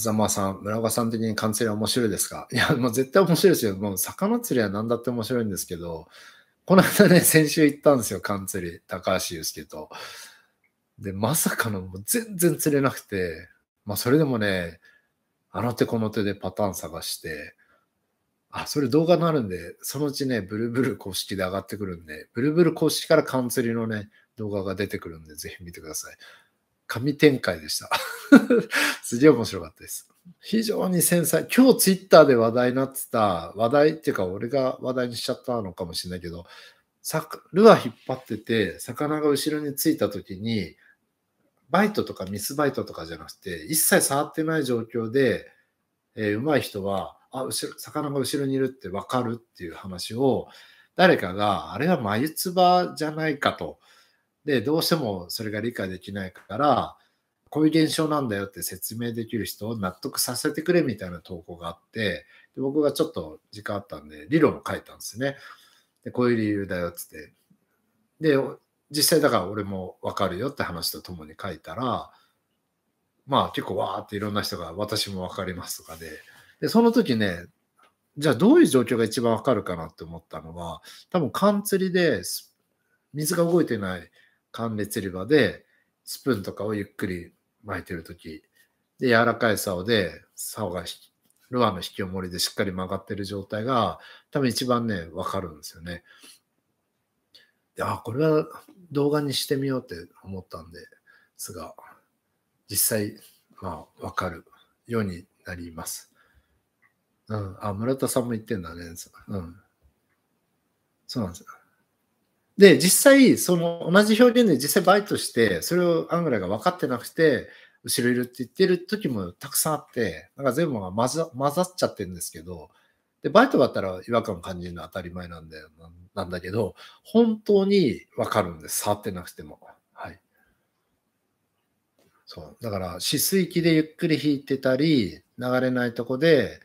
狭間さん、村岡さん的に関西は面白いですか いや、もう絶対面白いですよ。もう魚釣りは何だって面白いんですけど、この間ね、先週行ったんですよ、缶釣り、高橋祐介と。で、まさかの、もう全然釣れなくて、まあ、それでもね、あの手この手でパターン探して、あ、それ動画になるんで、そのうちね、ブルブル公式で上がってくるんで、ブルブル公式から缶釣りのね、動画が出てくるんで、ぜひ見てください。神展開でした。すげえ面白かったです。非常に繊細。今日ツイッターで話題になってた、話題っていうか俺が話題にしちゃったのかもしれないけど、ルアー引っ張ってて、魚が後ろについた時に、バイトとかミスバイトとかじゃなくて、一切触ってない状況で、えー、上手い人は、あ、後ろ、魚が後ろにいるって分かるっていう話を、誰かが、あれは眉唾じゃないかと。で、どうしてもそれが理解できないから、こういう現象なんだよって説明できる人を納得させてくれみたいな投稿があって、で僕がちょっと時間あったんで、理論を書いたんですね。で、こういう理由だよっつって。で、実際だから俺もわかるよって話とともに書いたら、まあ結構わーっていろんな人が私も分かりますとかで、で、その時ね、じゃあどういう状況が一番わかるかなって思ったのは、多分缶釣りで水が動いてない寒熱り場でスプーンとかをゆっくり巻いてるとき、で、柔らかい竿で、竿がルアーの引きもりでしっかり曲がってる状態が、多分一番ね、わかるんですよね。で、あ、これは動画にしてみようって思ったんですが、実際、まあ、わかるようになります。うん。あ、村田さんも言ってんだね。うん。そうなんですよ。で、実際、その同じ表現で実際バイトして、それをアングラが分かってなくて、後ろいるって言ってる時もたくさんあって、なんか全部が混ざっちゃってるんですけど、で、バイトだったら違和感感じるのは当たり前なんだよな、なんだけど、本当に分かるんです。触ってなくても。はい。そう。だから、止水器でゆっくり引いてたり、流れないとこで、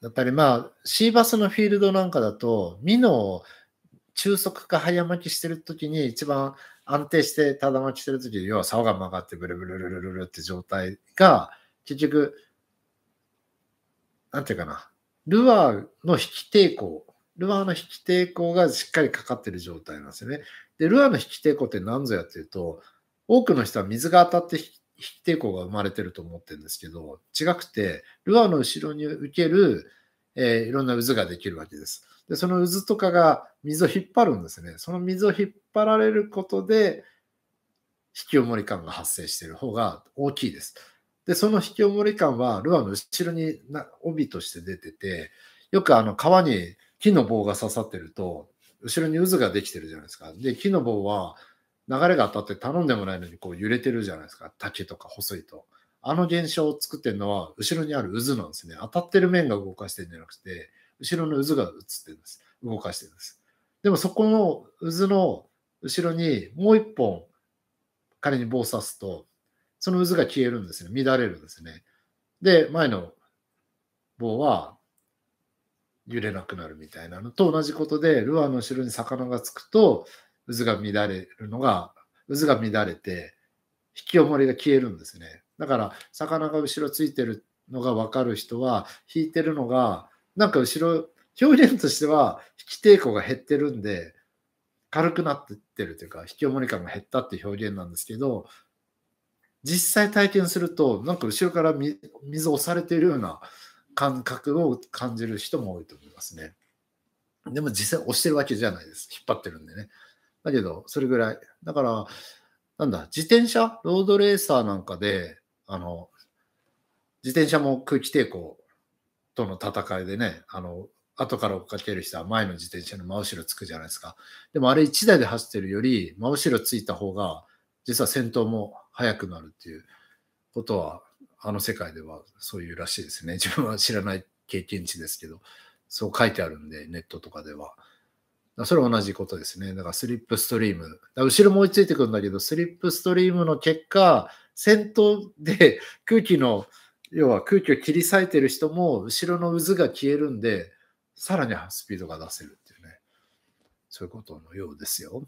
やっぱりまあ、シーバスのフィールドなんかだと、ミノを中速か早巻きしてる時に一番安定してただ巻きしてる時に要は竿が曲がってブルブルブルブルって状態が結局なんていうかなルアーの引き抵抗ルアーの引き抵抗がしっかりかかってる状態なんですよねでルアーの引き抵抗って何ぞやっていうと多くの人は水が当たって引き抵抗が生まれてると思ってるんですけど違くてルアーの後ろに受ける、えー、いろんな渦ができるわけです。で、その渦とかが水を引っ張るんですね。その水を引っ張られることで、引きこもり感が発生している方が大きいです。で、その引きこもり感は、ルアーの後ろに帯として出てて、よくあの川に木の棒が刺さってると、後ろに渦ができてるじゃないですか。で、木の棒は流れが当たって頼んでもないのにこう揺れてるじゃないですか。竹とか細いと。あの現象を作ってるのは、後ろにある渦なんですね。当たってる面が動かしてるんじゃなくて、後ろの渦が映ってるんです。動かしてるんです。でもそこの渦の後ろにもう一本仮に棒を刺すと、その渦が消えるんですね。乱れるんですね。で、前の棒は揺れなくなるみたいなのと同じことで、ルアーの後ろに魚がつくと、渦が乱れるのが、渦が乱れて、引きもりが消えるんですね。だから、魚が後ろついてるのが分かる人は、引いてるのがなんか後ろ、表現としては引き抵抗が減ってるんで、軽くなってってるというか、引き重り感が減ったっていう表現なんですけど、実際体験すると、なんか後ろから水を押されているような感覚を感じる人も多いと思いますね。でも実際押してるわけじゃないです。引っ張ってるんでね。だけど、それぐらい。だから、なんだ、自転車、ロードレーサーなんかで、あの、自転車も空気抵抗との戦いでね、あの、後から追っかける人は前の自転車の真後ろつくじゃないですか。でもあれ1台で走ってるより、真後ろついた方が、実は戦闘も速くなるっていうことは、あの世界ではそういうらしいですね。自分は知らない経験値ですけど、そう書いてあるんで、ネットとかでは。それは同じことですね。だからスリップストリーム。後ろも追いついてくるんだけど、スリップストリームの結果、先頭で空気の要は空気を切り裂いてる人も後ろの渦が消えるんで、さらにスピードが出せるっていうね、そういうことのようですよ。